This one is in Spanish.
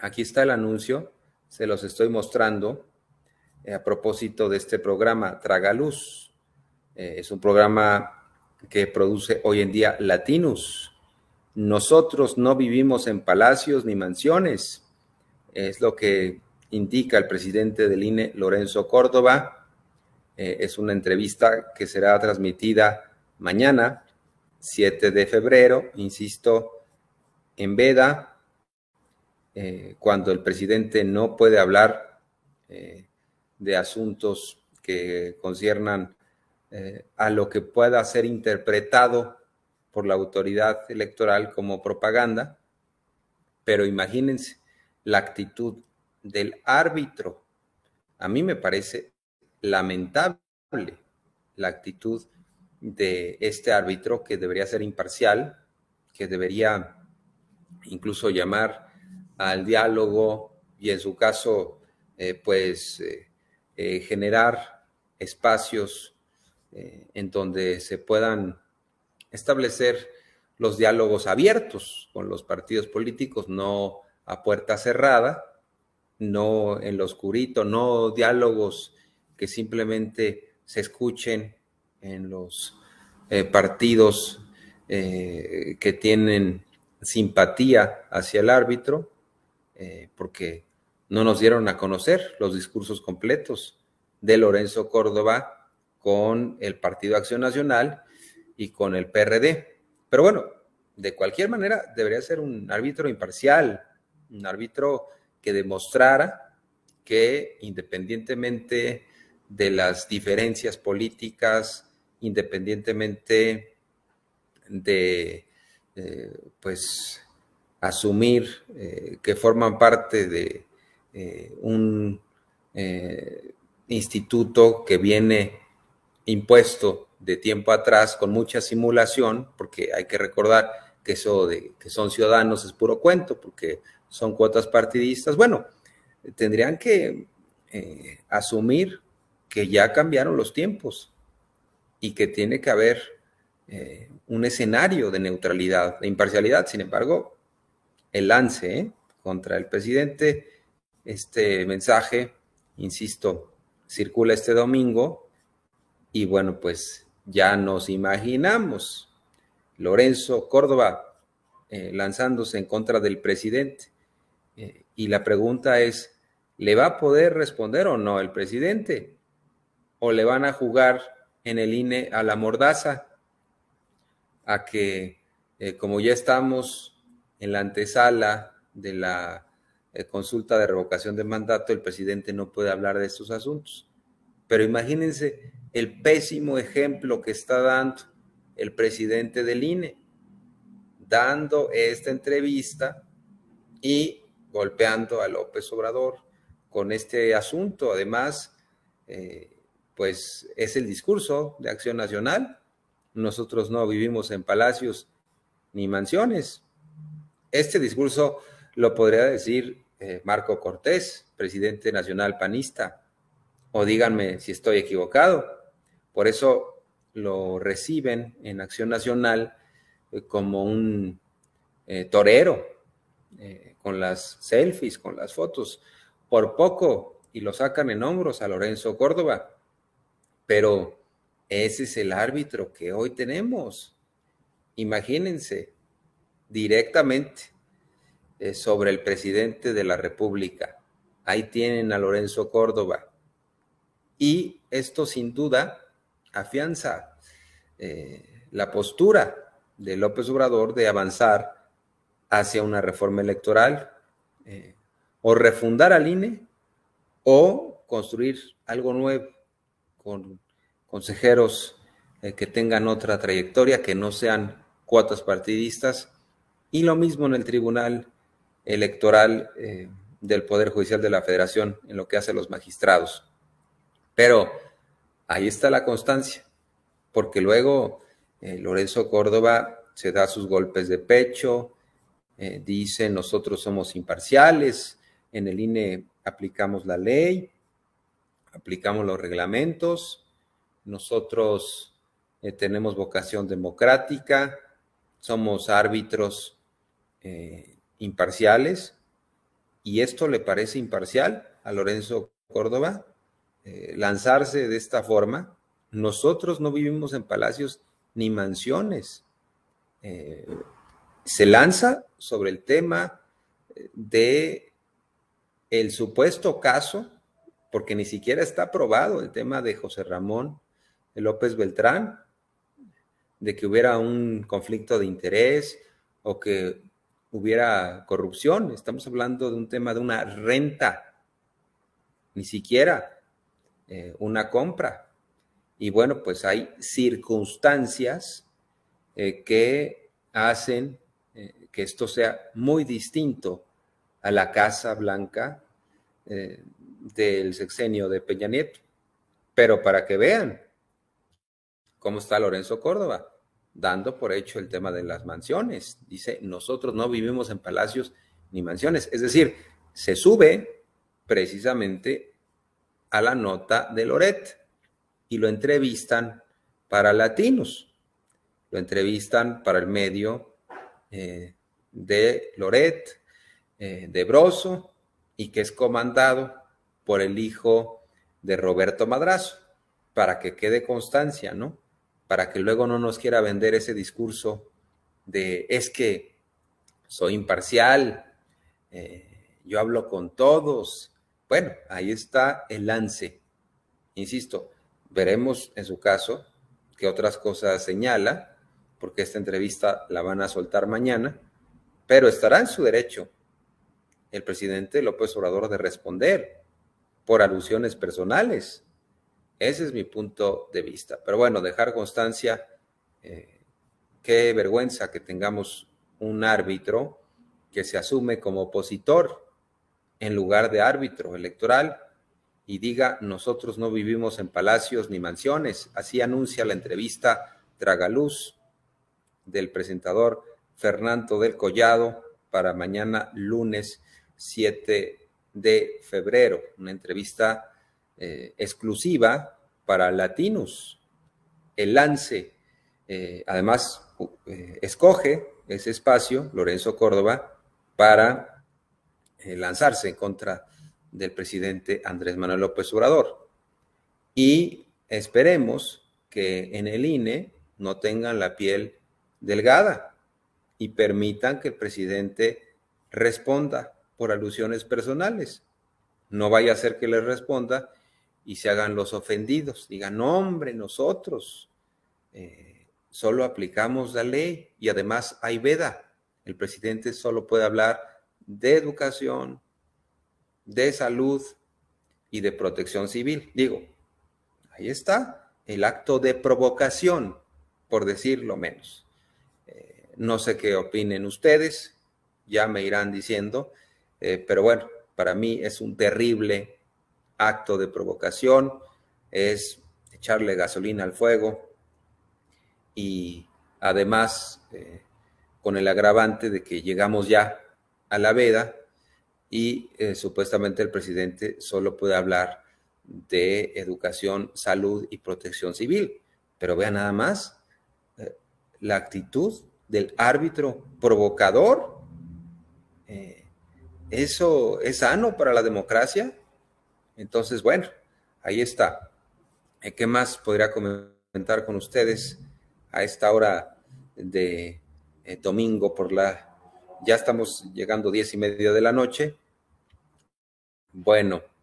Aquí está el anuncio, se los estoy mostrando eh, a propósito de este programa Tragaluz. Eh, es un programa que produce hoy en día Latinus. Nosotros no vivimos en palacios ni mansiones, es lo que indica el presidente del INE, Lorenzo Córdoba. Eh, es una entrevista que será transmitida mañana, 7 de febrero, insisto, en Veda, eh, cuando el presidente no puede hablar eh, de asuntos que conciernan eh, a lo que pueda ser interpretado por la autoridad electoral como propaganda, pero imagínense la actitud del árbitro. A mí me parece lamentable la actitud de este árbitro que debería ser imparcial, que debería incluso llamar al diálogo y en su caso, eh, pues, eh, eh, generar espacios en donde se puedan establecer los diálogos abiertos con los partidos políticos, no a puerta cerrada, no en lo oscurito, no diálogos que simplemente se escuchen en los partidos que tienen simpatía hacia el árbitro, eh, porque no nos dieron a conocer los discursos completos de Lorenzo Córdoba con el Partido Acción Nacional y con el PRD. Pero bueno, de cualquier manera debería ser un árbitro imparcial, un árbitro que demostrara que independientemente de las diferencias políticas, independientemente de, eh, pues, asumir eh, que forman parte de eh, un eh, instituto que viene impuesto de tiempo atrás con mucha simulación, porque hay que recordar que eso de que son ciudadanos es puro cuento, porque son cuotas partidistas. Bueno, tendrían que asumir que ya cambiaron los tiempos y que tiene que haber un escenario de neutralidad, de imparcialidad. Sin embargo, el lance ¿eh? contra el presidente. Este mensaje, insisto, circula este domingo y bueno, pues ya nos imaginamos Lorenzo Córdoba eh, lanzándose en contra del presidente. Eh, y la pregunta es, ¿le va a poder responder o no el presidente? ¿O le van a jugar en el INE a la mordaza? A que, como ya estamos en la antesala de la eh, consulta de revocación de mandato, el presidente no puede hablar de estos asuntos. Pero imagínense el pésimo ejemplo que está dando el presidente del INE, dando esta entrevista y golpeando a López Obrador con este asunto. Además, eh, pues es el discurso de Acción Nacional. Nosotros no vivimos en palacios ni mansiones, este discurso lo podría decir eh, Marco Cortés, presidente nacional panista, o díganme si estoy equivocado. Por eso lo reciben en Acción Nacional eh, como un eh, torero, con las selfies, con las fotos. Por poco, y lo sacan en hombros a Lorenzo Córdoba. Pero ese es el árbitro que hoy tenemos. Imagínense, directamente eh, sobre el presidente de la República. Ahí tienen a Lorenzo Córdoba. Y esto sin duda afianza eh, la postura de López Obrador de avanzar hacia una reforma electoral eh, o refundar al INE o construir algo nuevo con consejeros que tengan otra trayectoria, que no sean cuotas partidistas y lo mismo en el Tribunal Electoral eh, del Poder Judicial de la Federación, en lo que hace los magistrados. Pero ahí está la constancia, porque luego eh, Lorenzo Córdoba se da sus golpes de pecho, eh, dice nosotros somos imparciales, en el INE aplicamos la ley, aplicamos los reglamentos, nosotros tenemos vocación democrática, somos árbitros eh, imparciales, y esto le parece imparcial a Lorenzo Córdoba, eh, lanzarse de esta forma. Nosotros no vivimos en palacios ni mansiones. Eh, se lanza sobre el tema de el supuesto caso, porque ni siquiera está probado el tema de José Ramón López Beltrán, de que hubiera un conflicto de interés o que hubiera corrupción. Estamos hablando de un tema de una renta, ni siquiera eh, una compra. Y bueno, pues hay circunstancias eh, que hacen eh, que esto sea muy distinto a la Casa Blanca del sexenio de Peña Nieto. Pero para que vean cómo está Lorenzo Córdoba dando por hecho el tema de las mansiones. Dice, nosotros no vivimos en palacios ni mansiones. Es decir, se sube precisamente a la nota de Loret y lo entrevistan para latinos. Lo entrevistan para el medio eh, de Loret, eh, de Broso, y que es comandado por el hijo de Roberto Madrazo, para que quede constancia, ¿no? para que luego no nos quiera vender ese discurso de es que soy imparcial, eh, yo hablo con todos. Bueno, ahí está el lance. Insisto, veremos en su caso qué otras cosas señala, porque esta entrevista la van a soltar mañana, pero estará en su derecho el presidente López Obrador de responder por alusiones personales. Ese es mi punto de vista. Pero bueno, dejar constancia, eh, qué vergüenza que tengamos un árbitro que se asume como opositor en lugar de árbitro electoral y diga, nosotros no vivimos en palacios ni mansiones. Así anuncia la entrevista Tragaluz del presentador Fernando del Collado para mañana lunes 7 de febrero. Una entrevista eh, exclusiva para latinos. El lance, eh, además, eh, escoge ese espacio, Lorenzo Córdoba, para lanzarse en contra del presidente Andrés Manuel López Obrador. Y esperemos que en el INE no tengan la piel delgada y permitan que el presidente responda por alusiones personales. No vaya a ser que le responda y se hagan los ofendidos. Digan, hombre, nosotros eh, solo aplicamos la ley y además hay veda. El presidente solo puede hablar de educación, de salud y de protección civil. Digo, ahí está el acto de provocación, por decirlo menos. Eh, no sé qué opinen ustedes, ya me irán diciendo, eh, pero bueno, para mí es un terrible acto de provocación, es echarle gasolina al fuego y además eh, con el agravante de que llegamos ya a la veda y eh, supuestamente el presidente solo puede hablar de educación, salud y protección civil. Pero vea nada más eh, la actitud del árbitro provocador. ¿Eso es sano para la democracia? Entonces, bueno, ahí está. Eh, ¿Qué más podría comentar con ustedes a esta hora de eh, domingo por la... Ya estamos llegando diez y media de la noche. Bueno,